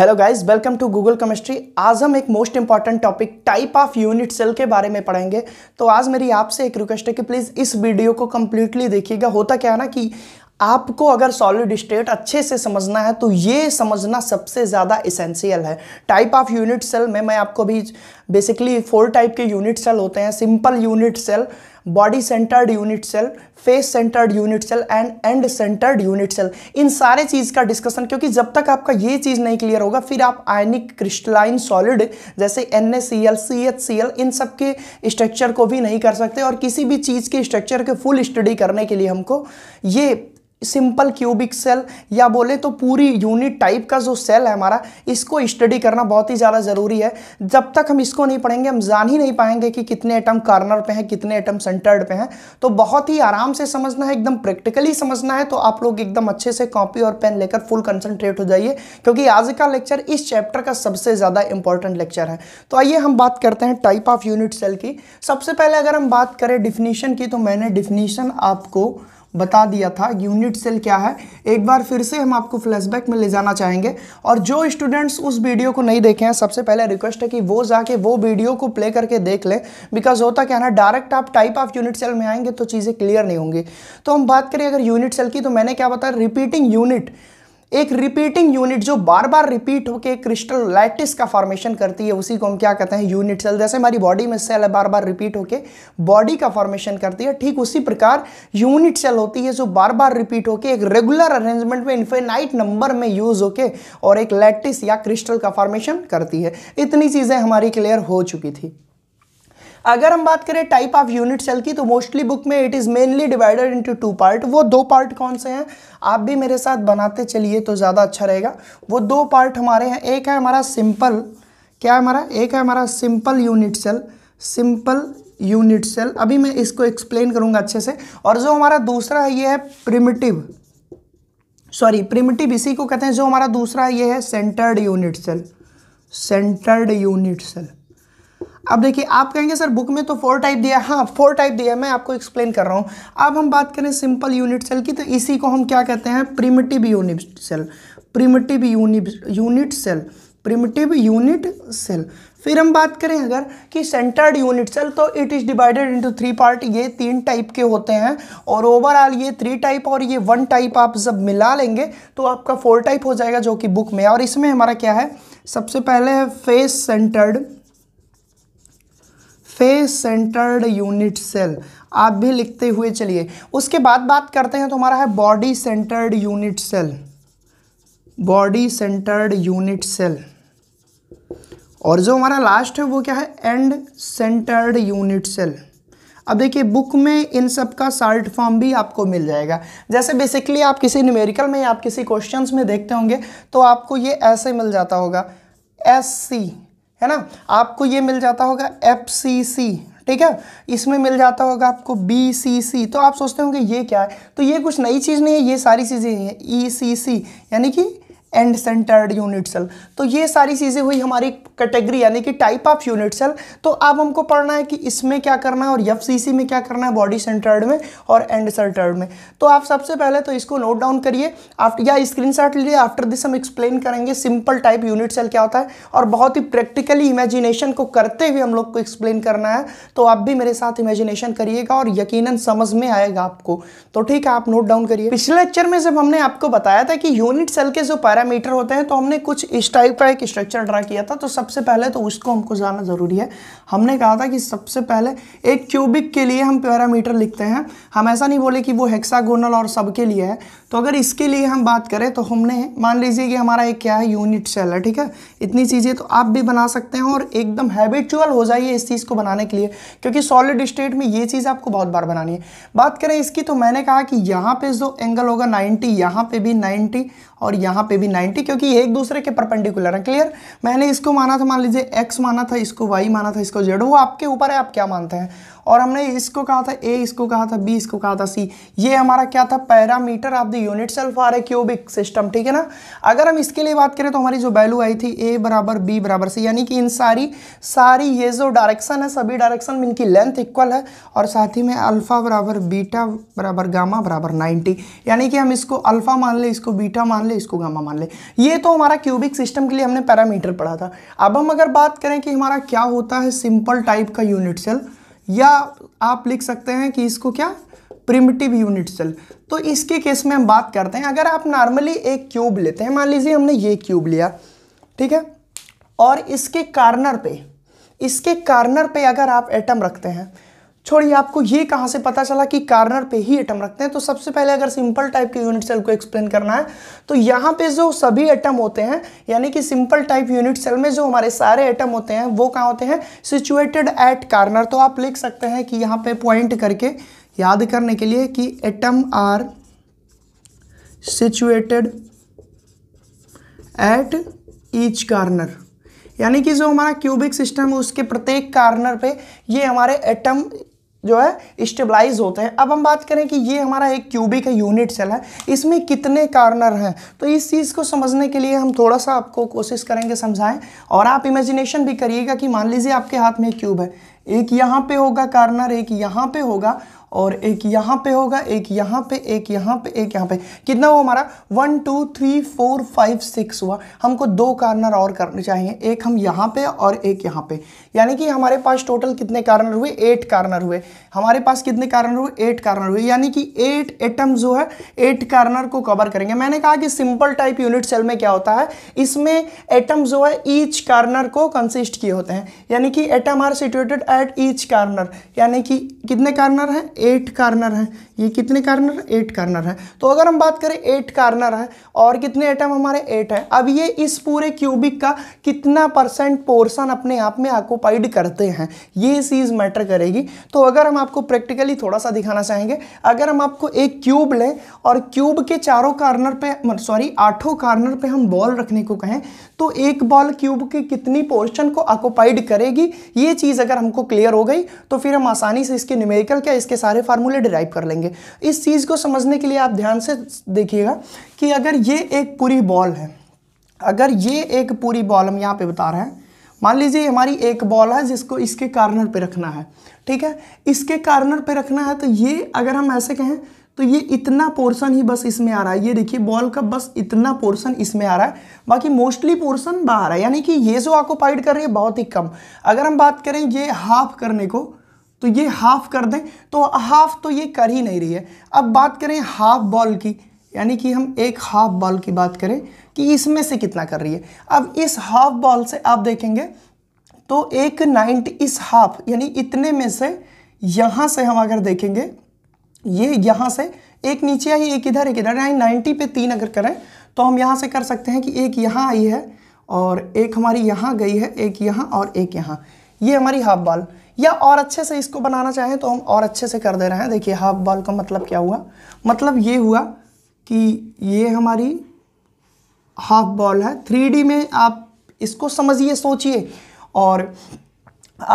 hello guys welcome to Google chemistry आज हम एक most important topic type of unit cell के बारे में पढ़ेंगे तो आज मेरी आपसे एक रिक्वेस्ट है कि प्लीज़ इस वीडियो को कम्प्लीटली देखिएगा होता क्या है ना कि आपको अगर सॉलिड स्टेट अच्छे से समझना है तो ये समझना सबसे ज़्यादा इसेंशियल है टाइप ऑफ यूनिट सेल में मैं आपको भी बेसिकली फोर टाइप के यूनिट सेल होते हैं simple unit cell body centred unit cell face centred unit cell and end centred unit cell इन सारे चीज़ का डिस्कशन क्योंकि जब तक आपका ये चीज़ नहीं क्लियर होगा फिर आप आयनिक क्रिस्टलाइन सॉलिड जैसे एन इन सब के स्ट्रक्चर को भी नहीं कर सकते और किसी भी चीज़ के स्ट्रक्चर के फुल स्टडी करने के लिए हमको ये सिंपल क्यूबिक सेल या बोले तो पूरी यूनिट टाइप का जो सेल है हमारा इसको स्टडी करना बहुत ही ज़्यादा ज़रूरी है जब तक हम इसको नहीं पढ़ेंगे हम जान ही नहीं पाएंगे कि कितने एटम कार्नर पे हैं कितने एटम सेंटर्ड पे हैं तो बहुत ही आराम से समझना है एकदम प्रैक्टिकली समझना है तो आप लोग एकदम अच्छे से कॉपी और पेन लेकर फुल कंसनट्रेट हो जाइए क्योंकि आज का लेक्चर इस चैप्टर का सबसे ज़्यादा इंपॉर्टेंट लेक्चर है तो आइए हम बात करते हैं टाइप ऑफ यूनिट सेल की सबसे पहले अगर हम बात करें डिफिनीशन की तो मैंने डिफिनीशन आपको बता दिया था यूनिट सेल क्या है एक बार फिर से हम आपको फ्लैशबैक में ले जाना चाहेंगे और जो स्टूडेंट्स उस वीडियो को नहीं देखे हैं सबसे पहले रिक्वेस्ट है कि वो जाके वो वीडियो को प्ले करके देख लें बिकॉज होता क्या ना डायरेक्ट आप टाइप ऑफ यूनिट सेल में आएंगे तो चीज़ें क्लियर नहीं होंगी तो हम बात करें अगर यूनिट सेल की तो मैंने क्या बताया रिपीटिंग यूनिट एक रिपीटिंग यूनिट जो बार बार रिपीट होकर क्रिस्टल लैटिस का फॉर्मेशन करती है उसी को हम क्या कहते हैं यूनिट सेल जैसे हमारी बॉडी में सेल बार बार रिपीट होकर बॉडी का फॉर्मेशन करती है ठीक उसी प्रकार यूनिट सेल होती है जो बार बार रिपीट होकर एक रेगुलर अरेंजमेंट में इन्फेनाइट नंबर में यूज होकर और एक लैटिस या क्रिस्टल का फॉर्मेशन करती है इतनी चीज़ें हमारी क्लियर हो चुकी थी अगर हम बात करें टाइप ऑफ यूनिट सेल की तो मोस्टली बुक में it is mainly divided into two part वो दो पार्ट कौन से हैं आप भी मेरे साथ बनाते चलिए तो ज़्यादा अच्छा रहेगा वो दो पार्ट हमारे हैं एक है हमारा सिंपल क्या है हमारा एक है हमारा simple unit cell simple unit cell अभी मैं इसको एक्सप्लेन करूंगा अच्छे से और जो हमारा दूसरा है ये है प्रिमिटिव सॉरी प्रिमिटिव इसी को कहते हैं जो हमारा दूसरा ये है centred unit cell centred unit cell अब देखिए आप कहेंगे सर बुक में तो फोर टाइप दिया हाँ फोर टाइप दिया मैं आपको एक्सप्लेन कर रहा हूँ अब हम बात करें सिंपल यूनिट सेल की तो इसी को हम क्या कहते हैं primitive unit cell primitive unit cell primitive unit cell फिर हम बात करें अगर कि सेंटर्ड यूनिट सेल तो it is divided into three part ये तीन टाइप के होते हैं और ओवरऑल ये थ्री टाइप और ये वन टाइप आप जब मिला लेंगे तो आपका फोर टाइप हो जाएगा जो कि बुक में और इसमें हमारा क्या है सबसे पहले है face centred face centred unit cell आप भी लिखते हुए चलिए उसके बाद बात करते हैं तो हमारा है body centred unit cell body centred unit cell और जो हमारा लास्ट है वो क्या है एंड सेंटर्ड यूनिट सेल अब देखिए बुक में इन सब का शार्ट फॉर्म भी आपको मिल जाएगा जैसे बेसिकली आप किसी न्यूमेरिकल में या आप किसी क्वेश्चंस में देखते होंगे तो आपको ये ऐसे मिल जाता होगा एस सी है ना आपको ये मिल जाता होगा एफ सी सी ठीक है इसमें मिल जाता होगा आपको बी सी सी तो आप सोचते होंगे ये क्या है तो ये कुछ नई चीज़ नहीं है ये सारी चीज़ें हैं ई सी सी यानी कि एंड सेंटर्ड यूनिट सेल तो ये सारी चीज़ें हुई हमारी कैटेगरी यानी कि टाइप ऑफ यूनिट सेल तो अब हमको पढ़ना है कि इसमें क्या करना है और यफ में क्या करना है बॉडी सेंटर्ड में और एंड सेंटर्ड में तो आप सबसे पहले तो इसको नोट डाउन करिए आफ्टर या स्क्रीन शॉट लीजिए आफ्टर दिस हम एक्सप्लेन करेंगे सिंपल टाइप यूनिट सेल क्या होता है और बहुत ही प्रैक्टिकली इमेजिनेशन को करते हुए हम लोग को एक्सप्लेन करना है तो आप भी मेरे साथ इमेजिनेशन करिएगा और यकीन समझ में आएगा आपको तो ठीक है आप नोट डाउन करिए पिछले लेक्चर में जब हमने आपको बताया था कि यूनिट सेल के जो पैर पैरामीटर होते हैं तो हमने कुछ इस टाइप का एक स्ट्रक्चर ड्रा किया था तो सबसे पहले तो उसको हमको जाना ज़रूरी है हमने कहा था कि सबसे पहले एक क्यूबिक के लिए हम पैरामीटर लिखते हैं हम ऐसा नहीं बोले कि वो हेक्सागोनल और सबके लिए है तो अगर इसके लिए हम बात करें तो हमने मान लीजिए कि हमारा एक क्या है यूनिट सेल है ठीक है इतनी चीज़ें तो आप भी बना सकते हैं और एकदम हैबिचुअल हो जाइए इस चीज़ को बनाने के लिए क्योंकि सॉलिड स्टेट में ये चीज़ आपको बहुत बार बनानी है बात करें इसकी तो मैंने कहा कि यहाँ पे जो एंगल होगा नाइन्टी यहाँ पर भी नाइन्टी और यहाँ पे भी 90 क्योंकि एक दूसरे के परपेंडिकुलर है क्लियर मैंने इसको माना था मान लीजिए एक्स माना था इसको वाई माना था इसको जेड वो आपके ऊपर है आप क्या मानते हैं और हमने इसको कहा था ए इसको कहा था बी इसको कहा था सी ये हमारा क्या था parameter of the unit cell are a cubic system ठीक है ना अगर हम इसके लिए बात करें तो हमारी जो वैल्यू आई थी ए बराबर बी बराबर सी यानी कि इन सारी सारी ये जो डायरेक्शन है सभी डायरेक्शन में इनकी लेंथ इक्वल है और साथ ही में अल्फ़ा बराबर बीटा बराबर गामा बराबर नाइन्टी यानी कि हम इसको अल्फ़ा मान ले इसको बीटा मान ले इसको गामा मान ले ये तो हमारा क्यूबिक सिस्टम के लिए हमने पैरामीटर पढ़ा था अब हम अगर बात करें कि हमारा क्या होता है सिंपल टाइप का यूनिट सेल या आप लिख सकते हैं कि इसको क्या प्रिमिटिव यूनिट सेल तो इसके केस में हम बात करते हैं अगर आप नॉर्मली एक क्यूब लेते हैं मान लीजिए हमने ये क्यूब लिया ठीक है और इसके कार्नर पे इसके कार्नर पे अगर आप एटम रखते हैं छोड़िए आपको ये कहाँ से पता चला कि कार्नर पे ही एटम रखते हैं तो सबसे पहले अगर सिंपल टाइप के यूनिट सेल को एक्सप्लेन करना है तो यहाँ पे जो सभी एटम होते हैं यानी कि सिंपल टाइप यूनिट सेल में जो हमारे सारे एटम होते हैं वो कहाँ होते हैं सिचुएटेड एट कार्नर तो आप लिख सकते हैं कि यहाँ पे पॉइंट करके याद करने के लिए कि atom are situated at each corner यानी कि जो हमारा क्यूबिक सिस्टम है उसके प्रत्येक कार्नर पे ये हमारे एटम जो है स्टेबलाइज होते हैं अब हम बात करें कि ये हमारा एक क्यूबिक है यूनिट सेल है इसमें कितने कार्नर हैं तो इस चीज़ को समझने के लिए हम थोड़ा सा आपको कोशिश करेंगे समझाएं और आप इमेजिनेशन भी करिएगा कि मान लीजिए आपके हाथ में एक क्यूब है एक यहाँ पे होगा कार्नर एक यहाँ पे होगा और एक यहाँ पे होगा एक यहाँ पे एक यहाँ पे एक यहाँ पे कितना हुआ हमारा one two three four five six हुआ हमको दो कार्नर और करने चाहिए एक हम यहाँ पे और एक यहाँ पे यानी कि हमारे पास टोटल कितने कार्नर हुए एट कार्नर हुए हमारे पास कितने कार्नर हुए एट कार्नर हुए यानी कि एट एटम जो है एट कार्नर को कवर करेंगे मैंने कहा कि सिंपल टाइप यूनिट सेल में क्या होता है इसमें एटम जो है ईच कार्नर को कंसिस्ट किए होते हैं यानी कि atom are situated at each corner यानी कि कितने कार्नर हैं एट कार्नर हैं ये कितने कार्नर एट कार्नर है तो अगर हम बात करें एट कार्नर है और कितने एटम हमारे एट है अब ये इस पूरे क्यूबिक का कितना परसेंट पोर्सन अपने आप में ऑक्यूपाइड करते हैं ये चीज़ मैटर करेगी तो अगर हम आपको प्रैक्टिकली थोड़ा सा दिखाना चाहेंगे अगर हम आपको एक क्यूब लें और क्यूब के चारों कार्नर पे सॉरी आठों कार्नर पे हम बॉल रखने को कहें तो एक बॉल क्यूब की कितनी पोर्शन को ऑक्यूपाइड करेगी ये चीज़ अगर हमको क्लियर हो गई तो फिर हम आसानी से इसके न्यूमेरिकल क्या इसके साथ सारे फार्मूले डिराइव कर लेंगे इस चीज़ को समझने के लिए आप ध्यान से देखिएगा कि अगर ये एक पूरी बॉल है अगर ये एक पूरी बॉल हम यहाँ पे बता रहे हैं मान लीजिए हमारी एक बॉल है जिसको इसके कार्नर पे रखना है ठीक है इसके कार्नर पे रखना है तो ये अगर हम ऐसे कहें तो ये इतना पोर्शन ही बस इसमें आ रहा है ये देखिए बॉल का बस इतना पोर्शन इसमें आ रहा है बाकी मोस्टली पोर्शन बाहर है यानी कि ये जो ऑक्यूपाइड कर रही है बहुत ही कम अगर हम बात करें ये हाफ करने को तो ये हाफ कर दें तो हाफ तो ये कर ही नहीं रही है अब बात करें हाफ बॉल की यानी कि हम एक हाफ बॉल की बात करें कि इसमें से कितना कर रही है अब इस हाफ बॉल से आप देखेंगे तो एक नाइन्टी इस हाफ यानी इतने में से यहाँ से हम अगर देखेंगे ये यहाँ से एक नीचे आई एक इधर एक इधर यानी नाइन्टी पे तीन अगर करें तो हम यहाँ से कर सकते हैं कि एक यहाँ आई है और एक हमारी यहाँ गई है एक यहाँ और एक यहाँ ये हमारी हाफ बॉल या और अच्छे से इसको बनाना चाहें तो हम और अच्छे से कर दे रहे हैं देखिए हाफ बॉल का मतलब क्या हुआ मतलब ये हुआ कि ये हमारी हाफ बॉल है थ्री में आप इसको समझिए सोचिए और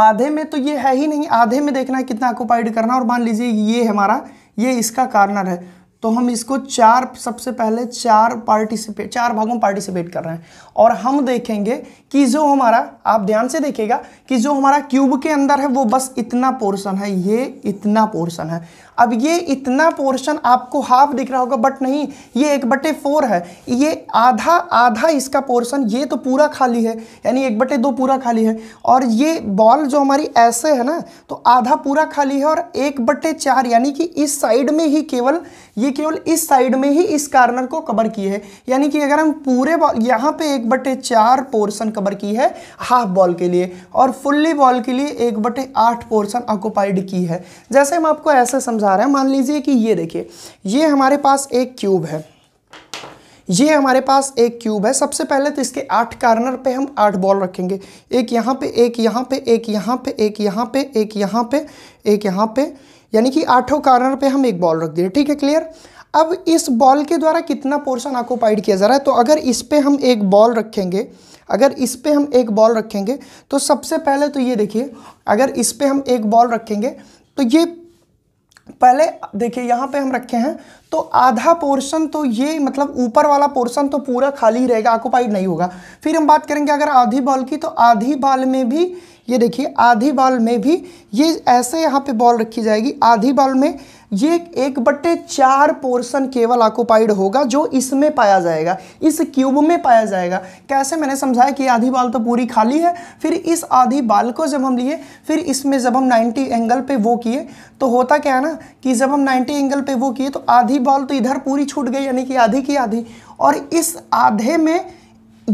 आधे में तो ये है ही नहीं आधे में देखना है कितना ऑक्यूपाइड करना और मान लीजिए ये हमारा ये इसका कार्नर है तो हम इसको चार सबसे पहले चार पार्टिसिपेट चार भागों में पार्टिसिपेट कर रहे हैं और हम देखेंगे कि जो हमारा आप ध्यान से देखिएगा कि जो हमारा क्यूब के अंदर है वो बस इतना पोर्शन है ये इतना पोर्शन है अब ये इतना पोर्शन आपको हाफ दिख रहा होगा बट नहीं ये एक बटे फोर है ये आधा आधा इसका पोर्शन ये तो पूरा खाली है यानी एक बटे दो पूरा खाली है और ये बॉल जो हमारी ऐसे है ना तो आधा पूरा खाली है और एक बटे चार यानी कि इस साइड में ही केवल ये केवल इस साइड में ही इस कार्नर को कवर की है यानी कि अगर हम पूरे बॉल यहाँ पे एक बटे चार पोर्शन कवर की है हाफ बॉल के लिए और फुल्ली बॉल के लिए एक बटे आठ पोर्शन ऑक्यूपाइड की है जैसे हम आपको ऐसे समझा समझा रहा है मान लीजिए कि ये देखिए ये हमारे पास एक क्यूब है ये हमारे पास एक क्यूब है सबसे पहले तो इसके आठ कार्नर पे हम आठ बॉल रखेंगे एक यहाँ पे एक यहाँ पे एक यहाँ पे एक यहाँ पे एक यहाँ पे एक यहाँ पे यानी कि आठों कार्नर पे हम एक बॉल रख दिए ठीक है क्लियर अब इस बॉल के द्वारा कितना पोर्शन ऑक्यूपाइड किया जा रहा है तो अगर इस पर हम एक बॉल रखेंगे अगर इस पर हम एक बॉल रखेंगे तो सबसे पहले तो ये देखिए अगर इस पर हम एक बॉल रखेंगे तो ये पहले देखिए यहाँ पे हम रखे हैं तो आधा पोर्शन तो ये मतलब ऊपर वाला पोर्शन तो पूरा खाली रहेगा ऑक्यूपाइड नहीं होगा फिर हम बात करेंगे अगर आधी बॉल की तो आधी बॉल में भी ये देखिए आधी बॉल में भी ये ऐसे यहाँ पे बॉल रखी जाएगी आधी बॉल में ये एक बट्टे चार पोर्शन केवल ऑक्यूपाइड होगा जो इसमें पाया जाएगा इस क्यूब में पाया जाएगा कैसे मैंने समझाया कि आधी बाल तो पूरी खाली है फिर इस आधी बाल को जब हम लिए फिर इसमें जब हम 90 एंगल पे वो किए तो होता क्या है ना कि जब हम 90 एंगल पे वो किए तो आधी बॉल तो इधर पूरी छूट गई यानी कि आधी की आधी और इस आधे में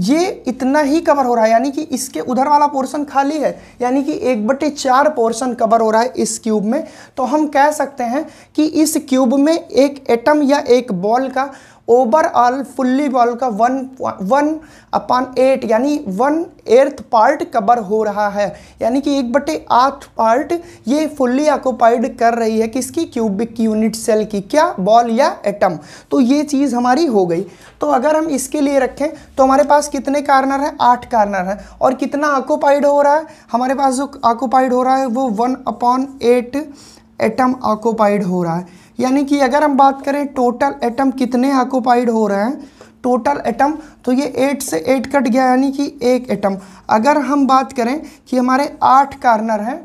ये इतना ही कवर हो रहा है यानी कि इसके उधर वाला पोर्शन खाली है यानी कि एक बटे चार पोर्शन कवर हो रहा है इस क्यूब में तो हम कह सकते हैं कि इस क्यूब में एक एटम या एक बॉल का ओवरऑल फुल्ली बॉल का वन वन अपॉन एट यानी वन एर्थ पार्ट कवर हो रहा है यानी कि एक बटे आठ पार्ट ये फुल्ली ऑक्यूपाइड कर रही है किसकी क्यूबिक यूनिट सेल की क्या बॉल या एटम तो ये चीज़ हमारी हो गई तो अगर हम इसके लिए रखें तो हमारे पास कितने कार्नर हैं आठ कार्नर हैं और कितना ऑक्यूपाइड हो रहा है हमारे पास जो ऑक्यूपाइड हो रहा है वो one upon eight atom occupied हो रहा है यानी कि अगर हम बात करें टोटल एटम कितने ऑक्यूपाइड हो रहे हैं टोटल एटम तो ये एट से एट कट गया यानी कि एक एटम अगर हम बात करें कि हमारे आठ कार्नर हैं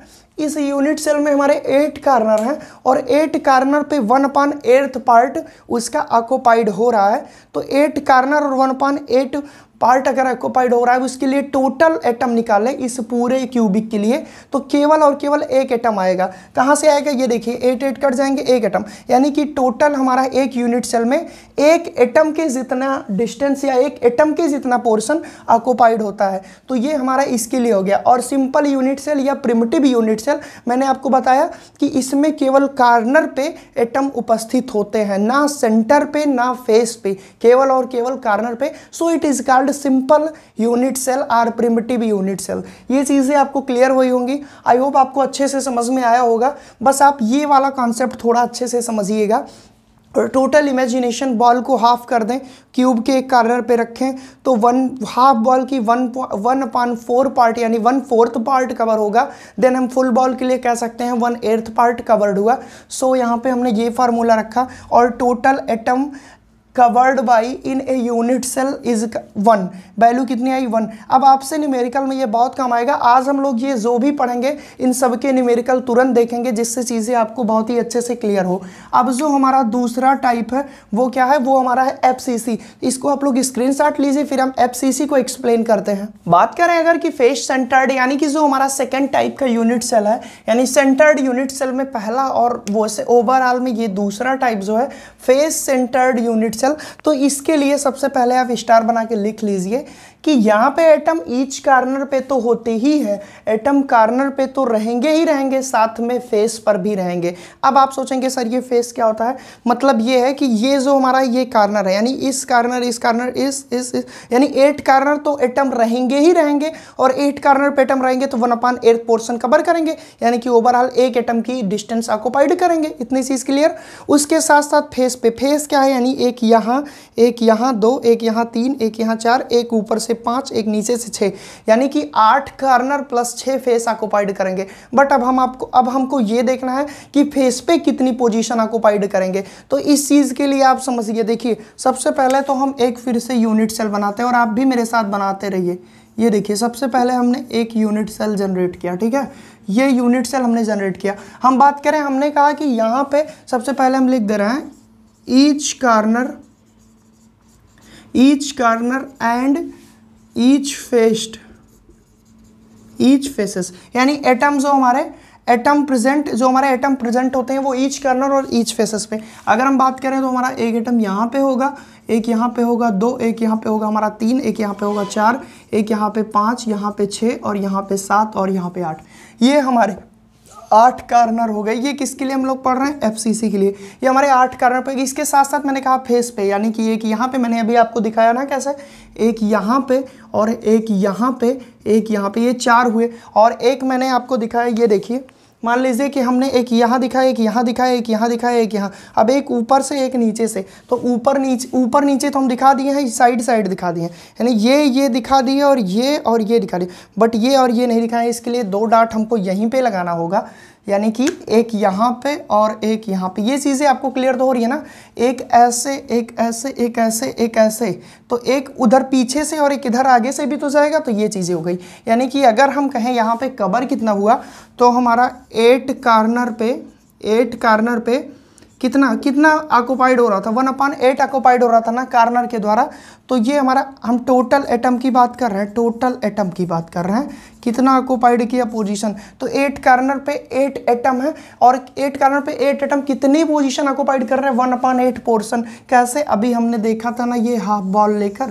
इस यूनिट सेल में हमारे एट कार्नर हैं और एट कार्नर पे वन अपान एर्थ पार्ट उसका ऑक्यूपाइड हो रहा है तो एट कार्नर और वन अपान एट पार्ट अगर ऑक्यूपाइड हो रहा है उसके लिए टोटल एटम निकालें इस पूरे क्यूबिक के लिए तो केवल और केवल एक एटम आएगा कहाँ से आएगा ये देखिए एट एट कट जाएंगे एक एटम यानी कि टोटल हमारा एक यूनिट सेल में एक एटम के जितना डिस्टेंस या एक एटम के जितना पोर्शन ऑक्यूपाइड होता है तो ये हमारा इसके लिए हो गया और सिंपल यूनिट सेल या प्रिमिटिव यूनिट सेल मैंने आपको बताया कि इसमें केवल कार्नर पे एटम उपस्थित होते हैं ना सेंटर पे ना फेस पे केवल और केवल कार्नर पे so it is called called simple unit cell or primitive unit cell ये चीज़ें आपको क्लियर हुई होंगी आई होप आपको अच्छे से समझ में आया होगा बस आप ये वाला कॉन्सेप्ट थोड़ा अच्छे से समझिएगा और टोटल इमेजिनेशन बॉल को हाफ कर दें क्यूब के एक कार्नर पे रखें तो वन हाफ बॉल की one one upon four part यानी वन फोर्थ पार्ट कवर होगा देन हम फुल बॉल के लिए कह सकते हैं वन एर्थ पार्ट कवर्ड हुआ सो so, यहाँ पे हमने ये फार्मूला रखा और total atom covered by in a unit cell is one value कितनी आई वन अब आपसे न्यूमेरिकल में ये बहुत काम आएगा आज हम लोग ये जो भी पढ़ेंगे इन सब के न्यूमेरिकल तुरंत देखेंगे जिससे चीज़ें आपको बहुत ही अच्छे से क्लियर हो अब जो हमारा दूसरा टाइप है वो क्या है वो हमारा है एफ इसको आप लोग स्क्रीन लीजिए फिर हम एफ को एक्सप्लेन करते हैं बात करें अगर कि फेस सेंटर्ड यानी कि जो हमारा सेकेंड टाइप का यूनिट सेल है यानी सेंटर्ड यूनिट सेल में पहला और वो से ओवरऑल में ये दूसरा टाइप जो है face centred unit cell natural तो इसके लिए सबसे पहले आप स्टार बना के लिख लीजिए कि यहाँ पे एटम ईच कार्नर पे तो होते ही है एटम कार्नर पे तो रहेंगे ही रहेंगे साथ में फेस पर भी रहेंगे अब आप सोचेंगे सर ये फेस क्या होता है मतलब ये है कि ये जो हमारा ये कार्नर है यानी इस कार्नर इस कार्नर इस इस, इस यानी एट कार्नर तो एटम रहेंगे ही रहेंगे और एट कार्नर पे एटम रहेंगे तो one upon eight portion cover करेंगे यानी कि ओवरऑल एक एटम की डिस्टेंस ऑक्यूपाइड करेंगे इतनी चीज़ क्लियर उसके साथ साथ फेस पे फेस क्या है यानी एक यहाँ एक यहाँ दो एक यहाँ तीन एक यहाँ चार एक ऊपर से पाँच एक नीचे से छः यानी कि आठ कार्नर प्लस छः फेस ऑक्यूपाइड करेंगे बट अब हम आपको अब हमको ये देखना है कि फेस पे कितनी पोजीशन ऑक्यूपाइड करेंगे तो इस चीज़ के लिए आप समझिए देखिए सबसे पहले तो हम एक फिर से यूनिट सेल बनाते हैं और आप भी मेरे साथ बनाते रहिए ये देखिए सबसे पहले हमने एक यूनिट सेल जनरेट किया ठीक है ये यूनिट सेल हमने जनरेट किया हम बात करें हमने कहा कि यहाँ पे सबसे पहले हम लिख दे रहे हैं each corner each corner and each face each faces यानी एटम जो हमारे एटम प्रेजेंट जो हमारे एटम प्रेजेंट होते हैं वो ईच कर्नर और ईच फेसेस पे अगर हम बात करें तो हमारा एक एटम यहाँ पे होगा एक यहाँ पे होगा दो एक यहाँ पे होगा हमारा तीन एक यहाँ पे होगा चार एक यहाँ पे पाँच यहाँ पे छः और यहाँ पे सात और यहाँ पे आठ ये हमारे आठ कार्नर हो गए ये किसके लिए हम लोग पढ़ रहे हैं एफसीसी के लिए ये हमारे आठ कार्नर पर इसके साथ साथ मैंने कहा फेस पे यानी कि एक यहाँ पे मैंने अभी आपको दिखाया ना कैसे एक यहाँ पे और एक यहाँ पे एक यहाँ पे ये चार हुए और एक मैंने आपको दिखाया ये देखिए मान लीजिए कि हमने एक यहाँ दिखाया एक यहाँ दिखाया एक यहाँ दिखाया एक यहाँ अब एक ऊपर से एक नीचे से तो ऊपर नीचे ऊपर नीचे तो हम दिखा दिए हैं साइड साइड दिखा दिए हैं यानी ये ये दिखा दिए और ये और ये दिखा दिए बट ये और ये नहीं दिखाए इसके लिए दो डाट हमको यहीं पर लगाना होगा यानी कि एक यहाँ पे और एक यहाँ पे ये चीज़ें आपको क्लियर तो हो रही है ना एक ऐसे एक ऐसे एक ऐसे एक ऐसे तो एक उधर पीछे से और एक इधर आगे से भी तो जाएगा तो ये चीज़ें हो गई यानी कि अगर हम कहें यहाँ पे कवर कितना हुआ तो हमारा एट कार्नर पे एट कार्नर पे कितना कितना ऑक्यूपाइड हो रहा था वन अपान एट ऑक्यूपाइड हो रहा था ना कार्नर के द्वारा तो ये हमारा हम टोटल एटम की बात कर रहे हैं टोटल एटम की बात कर रहे हैं कितना ऑक्यूपाइड किया पोजीशन तो एट कार्नर पे एट एटम है और एट कार्नर पे एट एटम कितनी पोजीशन ऑक्यूपाइड कर रहे हैं वन अपान एट पोर्सन कैसे अभी हमने देखा था ना ये हाफ बॉल लेकर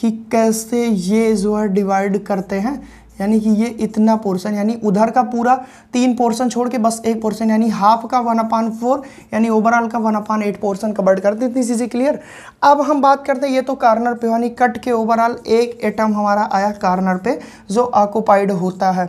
कि कैसे ये जो है डिवाइड करते हैं यानी कि ये इतना पोर्शन यानी उधर का पूरा तीन पोर्शन छोड़ के बस एक पोर्शन यानी हाफ का वन अपान फोर यानी ओवरऑल का one upon eight portion covered करते इतनी चीज़ें क्लियर अब हम बात करते हैं ये तो कार्नर पे यानी कट के ओवरऑल एक एटम हमारा आया कार्नर पे जो ऑक्यूपाइड होता है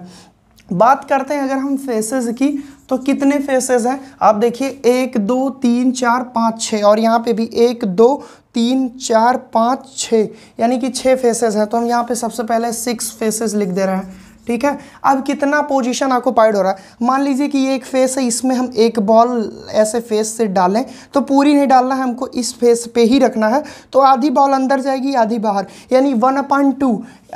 बात करते हैं अगर हम फेसेस की तो कितने फेसेस हैं आप देखिए एक दो तीन चार पाँच छः और यहाँ पे भी एक दो तीन चार पाँच छः यानी कि छः फेसेस हैं तो हम यहाँ पे सबसे पहले सिक्स फेसेस लिख दे रहे हैं ठीक है अब कितना पोजीशन ऑक्यूपाइड हो रहा है मान लीजिए कि ये एक फेस है इसमें हम एक बॉल ऐसे फेस से डालें तो पूरी नहीं डालना है हमको इस फेस पे ही रखना है तो आधी बॉल अंदर जाएगी आधी बाहर यानी वन अपॉइंट टू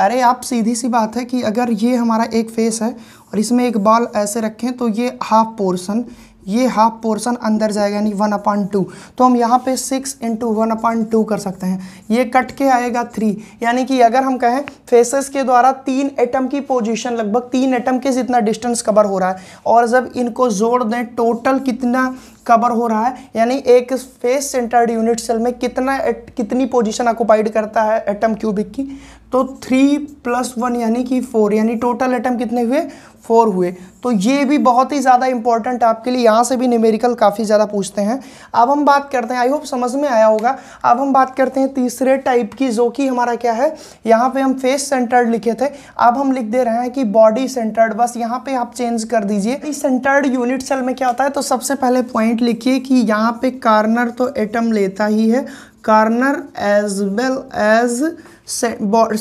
अरे आप सीधी सी बात है कि अगर ये हमारा एक फेस है और इसमें एक बॉल ऐसे रखें तो ये हाफ पोर्सन ये हाफ पोर्सन अंदर जाएगा यानी वन अपॉइंट टू तो हम यहाँ पे six into one appoint two कर सकते हैं ये कट के आएगा थ्री यानी कि अगर हम कहें फेसेस के द्वारा तीन एटम की पोजीशन लगभग तीन एटम के जितना डिस्टेंस कवर हो रहा है और जब इनको जोड़ दें टोटल कितना कवर हो रहा है यानी एक फेस सेंटर्ड यूनिट सेल में कितना कितनी पोजिशन ऑक्यूपाइड करता है एटम क्यूबिक की तो थ्री प्लस वन यानी कि फोर यानी टोटल एटम कितने हुए फोर हुए तो ये भी बहुत ही ज़्यादा इंपॉर्टेंट आपके लिए यहाँ से भी न्यूमेरिकल काफ़ी ज़्यादा पूछते हैं अब हम बात करते हैं आई होप समझ में आया होगा अब हम बात करते हैं तीसरे टाइप की जो कि हमारा क्या है यहाँ पे हम फेस सेंटर्ड लिखे थे अब हम लिख दे रहे हैं कि बॉडी सेंटर्ड बस यहाँ पे आप चेंज कर दीजिए इस सेंटर्ड यूनिट सेल में क्या होता है तो सबसे पहले पॉइंट लिखिए कि यहाँ पे कार्नर तो एटम लेता ही है corner as well as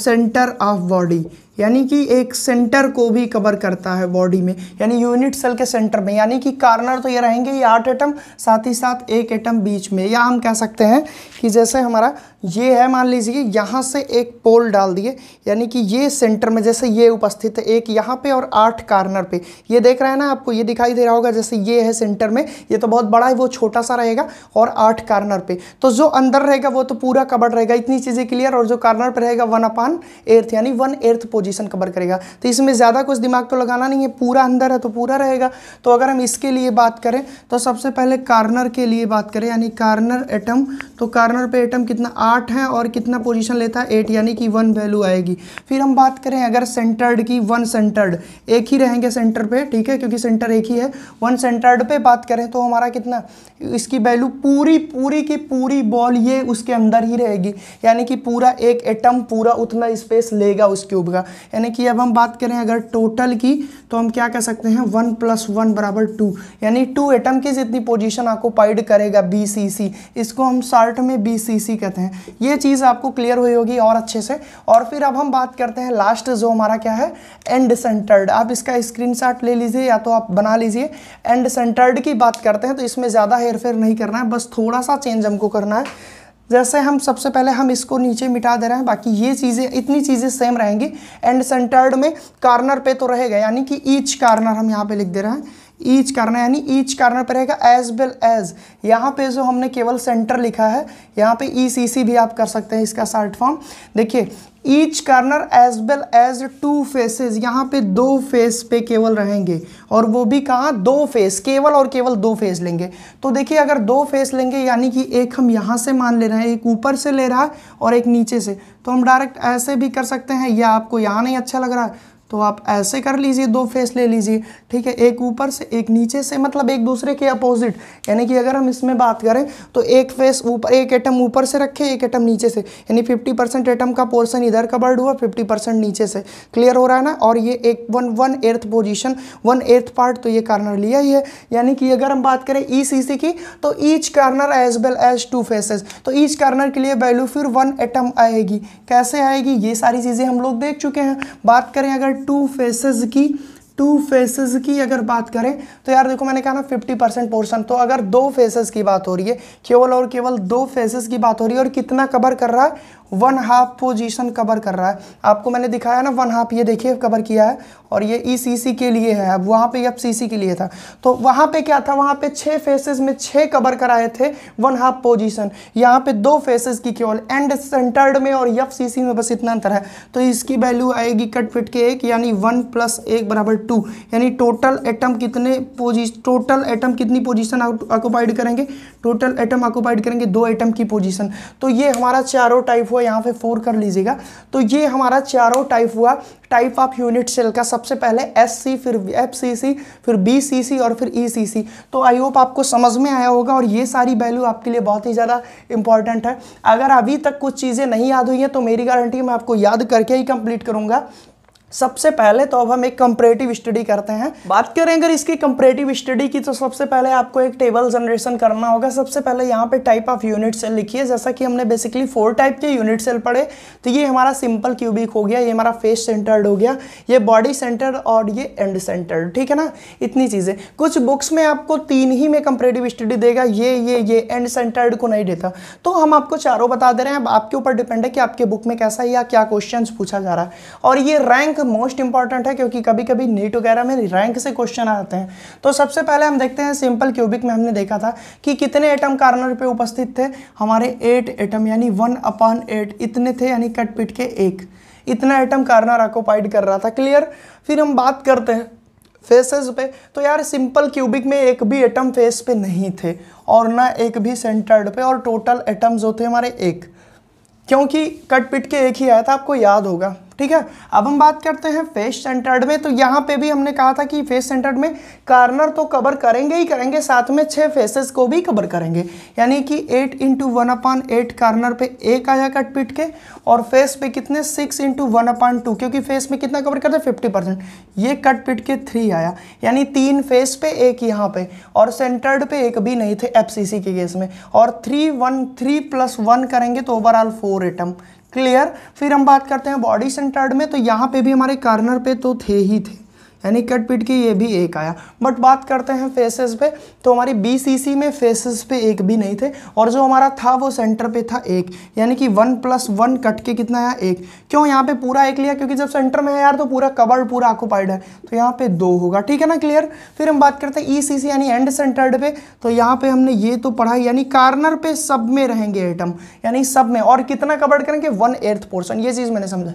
centre of body यानी कि एक सेंटर को भी कवर करता है बॉडी में यानी यूनिट सेल के सेंटर में यानी कि कार्नर तो ये रहेंगे ये आठ एटम साथ ही साथ एक एटम बीच में या हम कह सकते हैं कि जैसे हमारा ये है मान लीजिए यहाँ से एक पोल डाल दिए यानी कि ये सेंटर में जैसे ये उपस्थित है एक यहाँ पे और आठ कार्नर पे ये देख रहे हैं ना आपको ये दिखाई दे रहा होगा जैसे ये है सेंटर में ये तो बहुत बड़ा है वो छोटा सा रहेगा और आठ कार्नर पे तो जो अंदर रहेगा वो तो पूरा कबर रहेगा इतनी चीज़ें क्लियर और जो कार्नर पर रहेगा वन अपान एर्थ यानी वन एर्थ पोजिशन कवर करेगा तो इसमें ज़्यादा कुछ दिमाग तो लगाना नहीं है पूरा अंदर है तो पूरा रहेगा तो अगर हम इसके लिए बात करें तो सबसे पहले कार्नर के लिए बात करें यानी कार्नर एटम तो कार्नर पर एटम कितना आठ है और कितना पोजीशन लेता है एट यानी कि वन वैल्यू आएगी फिर हम बात करें अगर सेंटर्ड की वन सेंटर्ड एक ही रहेंगे सेंटर पे ठीक है क्योंकि सेंटर एक ही है वन सेंटर्ड पे बात करें तो हमारा कितना इसकी वैल्यू पूरी पूरी की पूरी बॉल ये उसके अंदर ही रहेगी यानी कि पूरा एक एटम पूरा उतना स्पेस लेगा उस क्यूब का यानी कि अब हम बात करें अगर टोटल की तो हम क्या कह सकते हैं वन प्लस वन बराबर टू यानी टू एटम की जितनी पोजिशन ऑक्यूपाइड करेगा बी सी सी इसको हम शार्ट में बी सी सी कहते हैं ये चीज़ आपको क्लियर हुई होगी और अच्छे से और फिर अब हम बात करते हैं लास्ट जो हमारा क्या है एंड सेंटर्ड आप इसका स्क्रीन ले लीजिए या तो आप बना लीजिए एंड सेंटर्ड की बात करते हैं तो इसमें ज़्यादा हेरफेर नहीं करना है बस थोड़ा सा चेंज हमको करना है जैसे हम सबसे पहले हम इसको नीचे मिटा दे रहे हैं बाकी ये चीज़ें इतनी चीज़ें सेम रहेंगी एंड सेंटर्ड में कार्नर पे तो रहेगा यानी कि ईच कार्नर हम यहाँ पे लिख दे रहे हैं ईच करना यानी ईच करना पड़ेगा एज वेल एज यहाँ पे जो हमने केवल सेंटर लिखा है यहाँ पे ई e भी आप कर सकते हैं इसका शार्ट फॉर्म देखिए each corner as well as two faces यहाँ पे दो फेस पे केवल रहेंगे और वो भी कहाँ दो फेस केवल और केवल दो फेस लेंगे तो देखिए अगर दो फेस लेंगे यानी कि एक हम यहाँ से मान ले रहे हैं एक ऊपर से ले रहा है और एक नीचे से तो हम डायरेक्ट ऐसे भी कर सकते हैं या आपको यहाँ नहीं अच्छा लग रहा है तो आप ऐसे कर लीजिए दो फेस ले लीजिए ठीक है एक ऊपर से एक नीचे से मतलब एक दूसरे के अपोजिट यानी कि अगर हम इसमें बात करें तो एक फेस ऊपर एक एटम ऊपर से रखें एक एटम नीचे से यानी फिफ्टी परसेंट एटम का पोर्सन इधर कवर्ड हुआ फिफ्टी परसेंट नीचे से क्लियर हो रहा है ना और ये एक one one eighth position one eighth part तो ये कार्नर लिया ही है यानी कि अगर हम बात करें ई सी सी की तो each corner as well as two faces तो ईच कार्नर के लिए वैल्यू फिर वन एटम आएगी कैसे आएगी ये सारी चीज़ें हम लोग देख चुके हैं बात करें अगर टू फेसेस की टू फेसेस की अगर बात करें तो यार देखो मैंने कहा ना 50 परसेंट पोर्सन तो अगर दो फेसेस की बात हो रही है केवल और केवल दो फेसेस की बात हो रही है और कितना कवर कर रहा है वन हाफ पोजीशन कवर कर रहा है आपको मैंने दिखाया ना वन हाफ ये देखिए कवर किया है और ये ई e के लिए है अब वहाँ पे अब सी के लिए था तो वहाँ पे क्या था वहाँ पे छः फेसेस में छः कवर कराए थे वन हाफ पोजीशन यहाँ पे दो फेसेस की केवल एंड सेंटर्ड में और सी में बस इतना अंतर है तो इसकी वैल्यू आएगी कट फिट के एक यानी वन प्लस एक बराबर टू यानी टोटल एटम कितने पोजि टोटल एटम कितनी पोजिशन ऑक्यूपाइड करेंगे टोटल एटम ऑक्यूपाइड करेंगे दो एटम की पोजिशन तो ये हमारा चारों टाइप हुआ यहाँ पे फोर कर लीजिएगा तो ये हमारा चारों टाइप हुआ टाइप ऑफ यूनिट सेल का सबसे पहले एस सी फिर एफ सी सी फिर बी सी सी और फिर ई सी सी तो आई होप आपको समझ में आया होगा और ये सारी वैल्यू आपके लिए बहुत ही ज़्यादा इंपॉर्टेंट है अगर अभी तक कुछ चीज़ें नहीं याद हुई हैं तो मेरी गारंटी मैं आपको याद करके ही कंप्लीट करूँगा सबसे पहले तो अब हम एक कंपरेटिव स्टडी करते हैं बात करें अगर इसकी कंपरेटिव स्टडी की तो सबसे पहले आपको एक टेबल जनरेशन करना होगा सबसे पहले यहाँ पे टाइप ऑफ यूनिट सेल लिखिए जैसा कि हमने बेसिकली फोर टाइप के यूनिट सेल पढ़े तो ये हमारा सिंपल क्यूबिक हो गया ये हमारा फेस सेंटर्ड हो गया ये बॉडी सेंटर्ड और ये एंड सेंटर्ड ठीक है ना इतनी चीज़ें कुछ बुक्स में आपको तीन ही में कंपरेटिव स्टडी देगा ये ये ये एंड सेंटर्ड को नहीं देता तो हम आपको चारों बता दे रहे हैं अब आपके ऊपर डिपेंड है कि आपके बुक में कैसा या क्या क्वेश्चन पूछा जा रहा है और ये रैंक मोस्ट इंपॉर्टेंट है क्योंकि कभी कभी नीट वगैरह में रैंक से क्वेश्चन आते हैं तो सबसे पहले हम देखते हैं सिंपल क्यूबिक में हमने देखा था कि कितने एटम कार्नर पे उपस्थित थे हमारे एट एटम यानी वन अपॉन एट इतने थे यानी कट पिट के एक इतना एटम कार्नर ऑक्यूपाइड कर रहा था क्लियर फिर हम बात करते हैं फेसेस पे तो यार सिंपल क्यूबिक में एक भी एटम फेस पे नहीं थे और ना एक भी सेंटर्ड पे और टोटल एटम्स जो थे हमारे एक क्योंकि कट पिट के एक ही आया था आपको याद होगा ठीक है अब हम बात करते हैं फेस सेंटर्ड में तो यहाँ पे भी हमने कहा था कि फेस सेंटर्ड में कार्नर तो कवर करेंगे ही करेंगे साथ में छः फेसेस को भी कवर करेंगे यानी कि eight into one upon eight corner पे एक आया कट पीट के और फेस पे कितने six into one upon two क्योंकि फेस में कितना कवर करते हैं फिफ्टी परसेंट ये कट पीट के थ्री आया यानी तीन फेस पे एक यहाँ पे और सेंटर्ड पे एक भी नहीं थे एफ के केस में और three one three plus one करेंगे तो ओवरऑल फोर एटम क्लियर फिर हम बात करते हैं बॉडी सेंटर्ड में तो यहाँ पे भी हमारे कार्नर पे तो थे ही थे यानी कट पिट की ये भी एक आया बट बात करते हैं फेसेस पे तो हमारी बी में फेसेस पे एक भी नहीं थे और जो हमारा था वो सेंटर पे था एक यानी कि वन प्लस वन कट के कितना आया एक क्यों यहाँ पे पूरा एक लिया क्योंकि जब सेंटर में है यार तो पूरा कवर्ड पूरा ऑक्यूपाइड है तो यहाँ पे दो होगा ठीक है ना क्लियर फिर हम बात करते हैं ई e यानी एंड सेंटर्ड पे तो यहाँ पे हमने ये तो पढ़ा यानी कार्नर पे सब में रहेंगे आइटम यानी सब में और कितना कवर्ड करेंगे वन एर्थ पोर्सन ये चीज़ मैंने समझा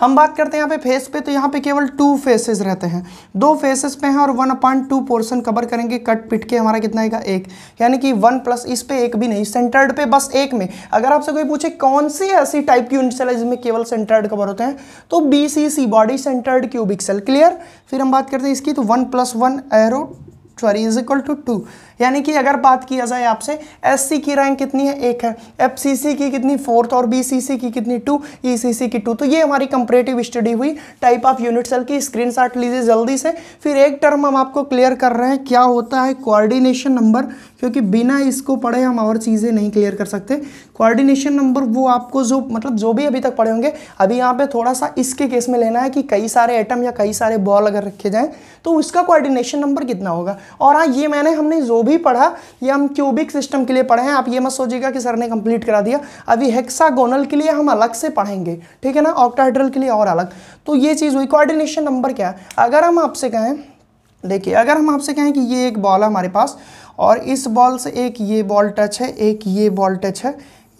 हम बात करते हैं यहाँ पे फेस पे तो यहाँ पे केवल टू फेसेस रहते हैं दो फेसेस पे हैं और one point two portion cover करेंगे कट पिट के हमारा कितना आएगा एक यानी कि वन प्लस इस पे एक भी नहीं सेंटर्ड पे बस एक में अगर आपसे कोई पूछे कौन सी ऐसी टाइप की यूनिट सेल है जिसमें केवल सेंटर्ड कवर होते हैं तो B C C body centred cubic cell clear फिर हम बात करते हैं इसकी तो one plus one arrow sorry is equal to two यानी कि अगर बात किया जाए आपसे एस की रैंक कितनी है एक है एफ की कितनी फोर्थ और बी की कितनी टू ई e की टू तो ये हमारी कंपरेटिव स्टडी हुई टाइप ऑफ यूनिट सेल की स्क्रीन लीजिए जल्दी से फिर एक टर्म हम आपको क्लियर कर रहे हैं क्या होता है कोऑर्डिनेशन नंबर क्योंकि बिना इसको पढ़े हम और चीज़ें नहीं क्लियर कर सकते कोऑर्डिनेशन नंबर वो आपको जो मतलब जो भी अभी तक पढ़े होंगे अभी यहाँ पे थोड़ा सा इसके केस में लेना है कि कई सारे एटम या कई सारे बॉल अगर रखे जाएँ तो उसका कोऑर्डिनेशन नंबर कितना होगा और हाँ ये मैंने हमने जो भी भी पढ़ा ये हम क्यूबिक सिस्टम के लिए पढ़े हैं आप ये मत सोचिएगा कि सर ने कंप्लीट करा दिया अभी हेक्सागोनल के लिए हम अलग से पढ़ेंगे ठीक है ना ऑक्टाहाइड्रल के लिए और अलग तो ये चीज़ हुई कोऑर्डिनेशन नंबर क्या है अगर हम आपसे कहें देखिए अगर हम आपसे कहें कि ये एक बॉल है हमारे पास और इस बॉल से एक ये बॉल टच है एक ये बॉल टच है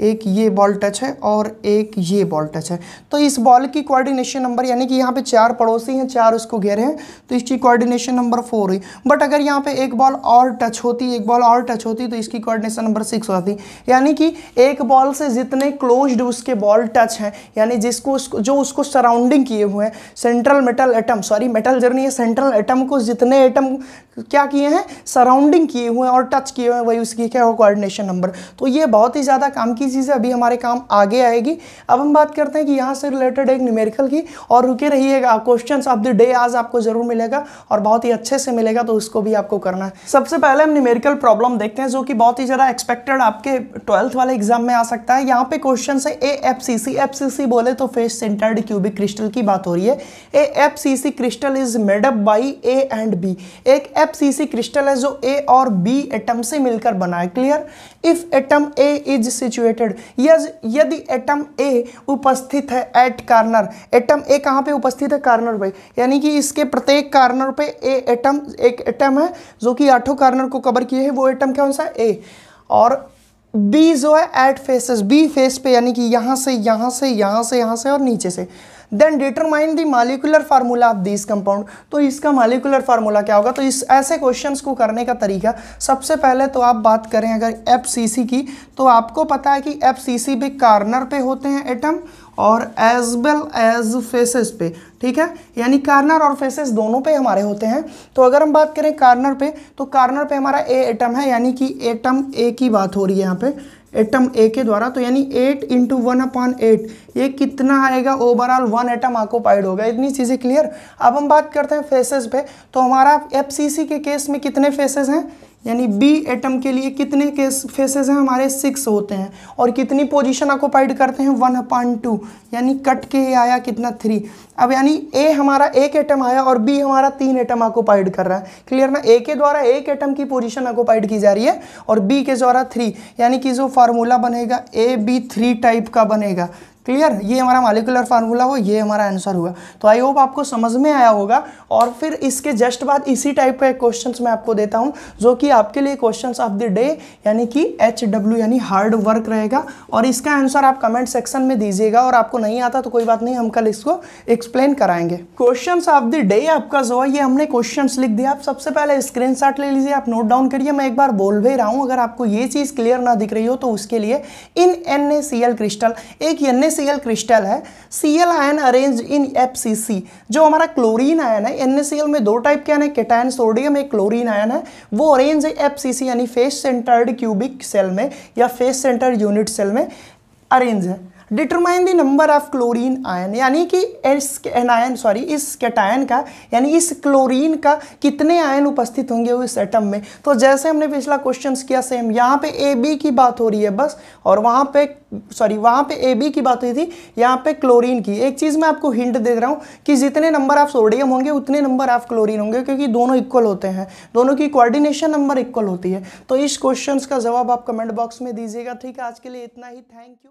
एक ये बॉल टच है और एक ये बॉल टच है तो इस बॉल की कोऑर्डिनेशन नंबर यानी कि यहाँ पे चार पड़ोसी हैं चार उसको घेरे हैं तो इसकी कोऑर्डिनेशन नंबर फोर हुई बट अगर यहाँ पे एक बॉल और टच होती एक बॉल और टच होती तो इसकी कोऑर्डिनेशन नंबर सिक्स हो जाती यानी कि एक बॉल से जितने क्लोज्ड उसके बॉल टच हैं यानी जिसको उसको जो उसको सराउंडिंग किए हुए हैं central metal atom sorry metal जर्नी है सेंट्रल एटम को जितने एटम क्या किए हैं सराउंडिंग किए हुए हैं और टच किए हुए हैं वही उसकी क्या हो कोऑर्डिनेशन नंबर तो ये बहुत ही ज़्यादा काम की चीज़ है अभी हमारे काम आगे आएगी अब हम बात करते हैं कि यहाँ से रिलेटेड एक न्यूमेरिकल की और रुके रहिएगा क्वेश्चन ऑफ द डे आज आपको ज़रूर मिलेगा और बहुत ही अच्छे से मिलेगा तो उसको भी आपको करना है सबसे पहले हम न्यूमेरिकल प्रॉब्लम देखते हैं जो कि बहुत ही ज़्यादा एक्सपेक्टेड आपके ट्वेल्थ वाले एग्जाम में आ सकता है यहाँ पे क्वेश्चन है A F C C F C सी बोले तो फेस सेंटर्ड क्यूबिक क्रिस्टल की बात हो रही है A F C C crystal is made up by A and B एक F F C C crystal है जो ए और बी एटम से मिलकर बना है clear if atom A is situated यदि एटम ए उपस्थित है एट कार्नर एटम ए कहाँ पे उपस्थित है कार्नर पे यानी कि इसके प्रत्येक कार्नर पे ए एटम एक एटम है जो कि आठों कार्नर को कवर किए है वो एटम कौन सा ए और बी जो है एट फेसेस बी फेस पे यानी कि यहाँ से यहाँ से यहाँ से यहाँ से और नीचे से then determine the molecular formula of this compound तो इसका मालिकुलर फार्मूला क्या होगा तो इस ऐसे क्वेश्चंस को करने का तरीका सबसे पहले तो आप बात करें अगर एफ की तो आपको पता है कि एफ भी कार्नर पे होते हैं एटम और एज वेल एज फेसेस पे ठीक है यानी कार्नर और फेसेस दोनों पे हमारे होते हैं तो अगर हम बात करें कार्नर पे तो कार्नर पे हमारा ए एटम है यानी कि एटम ए की बात हो रही है यहाँ पे एटम ए के द्वारा तो यानी eight into one upon eight ये कितना आएगा ओवरऑल वन एटम ऑक्यूपाइड होगा इतनी चीज़ें क्लियर अब हम बात करते हैं फेसेस पे तो हमारा एफ के केस में कितने फेसेस हैं यानी बी एटम के लिए कितने केस फेसेस हैं हमारे सिक्स होते हैं और कितनी पोजीशन ऑकोपाइड करते हैं वन अपॉइंट टू यानी कट के ही आया कितना थ्री अब यानी ए हमारा एक एटम आया और बी हमारा तीन एटम ऑकोपाइड कर रहा है क्लियर ना ए के द्वारा एक एटम की पोजीशन ऑक्यूपाइड की जा रही है और बी के द्वारा थ्री यानी कि जो फार्मूला बनेगा ए बी थ्री टाइप का बनेगा क्लियर ये हमारा मालिकुलर फार्मूला हो ये हमारा आंसर हुआ तो आई होप आपको समझ में आया होगा और फिर इसके जस्ट बाद इसी टाइप का क्वेश्चन मैं आपको देता हूँ जो कि आपके लिए क्वेश्चन ऑफ द डे यानी कि एच डब्ल्यू यानी हार्ड वर्क रहेगा और इसका आंसर आप कमेंट सेक्शन में दीजिएगा और आपको नहीं आता तो कोई बात नहीं हम कल इसको एक्सप्लेन कराएंगे क्वेश्चन ऑफ द डे आपका जो है ये हमने क्वेश्चन लिख दिया आप सबसे पहले स्क्रीन ले लीजिए आप नोट डाउन करिए मैं एक बार बोल भी रहा हूँ अगर आपको ये चीज़ क्लियर ना दिख रही हो तो उसके लिए इन एन क्रिस्टल एक एन NaCl क्रिस्टल है Cl ion arrange in FCC जो हमारा क्लोरीन आयन है NaCl में दो टाइप के आयन है केटायन सोडियम एक क्लोरीन आयन है वो अरेंज है FCC यानी फेस सेंटर्ड क्यूबिक सेल में या फेस सेंटर्ड यूनिट सेल में अरेंज है determine the number of chlorine ion यानी कि एस एनायन सॉरी इस कैटायन का यानी इस क्लोरीन का कितने आयन उपस्थित होंगे उस एटम में तो जैसे हमने पिछला क्वेश्चन किया सेम यहाँ पे ए बी की बात हो रही है बस और वहाँ पे सॉरी वहाँ पे ए बी की बात हुई थी यहाँ पे क्लोरीन की एक चीज़ मैं आपको हिंट दे रहा हूँ कि जितने नंबर ऑफ सोडियम होंगे उतने नंबर ऑफ क्लोरीन होंगे क्योंकि दोनों इक्वल होते हैं दोनों की कोऑर्डिनेशन नंबर इक्वल होती है तो इस क्वेश्चन का जवाब आप कमेंट बॉक्स में दीजिएगा ठीक है आज के लिए इतना ही थैंक यू